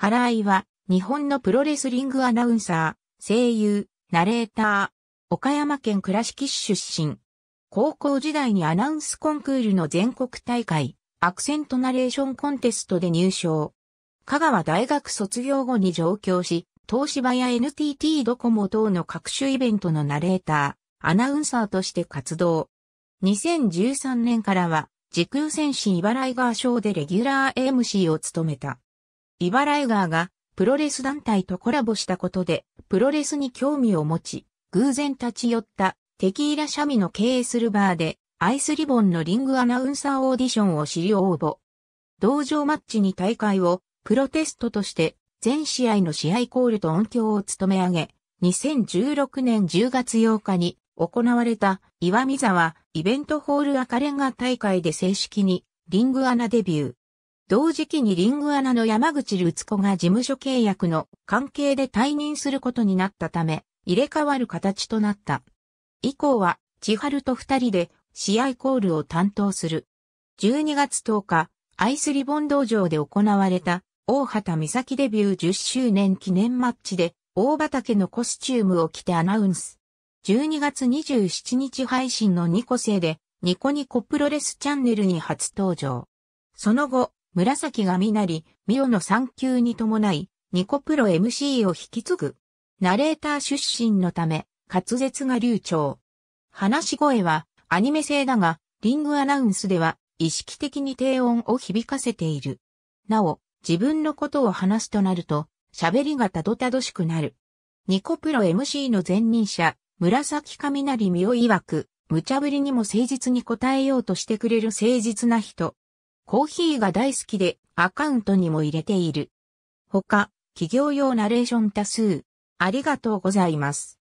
原井は、日本のプロレスリングアナウンサー、声優、ナレーター、岡山県倉敷市出身。高校時代にアナウンスコンクールの全国大会、アクセントナレーションコンテストで入賞。香川大学卒業後に上京し、東芝や NTT ドコモ等の各種イベントのナレーター、アナウンサーとして活動。2013年からは、時空戦士イバライガー賞でレギュラー MC を務めた。イバライガーがプロレス団体とコラボしたことで、プロレスに興味を持ち、偶然立ち寄ったテキーラシャミの経営するバーで、アイスリボンのリングアナウンサーオーディションを知り応募。同場マッチに大会をプロテストとして全試合の試合コールと音響を務め上げ、2016年10月8日に行われた岩見沢イベントホール赤レンガ大会で正式にリングアナデビュー。同時期にリングアナの山口ルツ子が事務所契約の関係で退任することになったため、入れ替わる形となった。以降は、千春と二人で試合コールを担当する。12月10日、アイスリボン道場で行われた、大畑美咲デビュー10周年記念マッチで、大畑のコスチュームを着てアナウンス。12月27日配信の2個生で、ニコニコプロレスチャンネルに初登場。その後、紫がみなり、ミオの産休に伴い、ニコプロ MC を引き継ぐ。ナレーター出身のため、滑舌が流暢。話し声はアニメ性だが、リングアナウンスでは意識的に低音を響かせている。なお、自分のことを話すとなると、喋りがたどたどしくなる。ニコプロ MC の前任者、紫雷美を曰く、無茶ぶりにも誠実に答えようとしてくれる誠実な人。コーヒーが大好きでアカウントにも入れている。他、企業用ナレーション多数。ありがとうございます。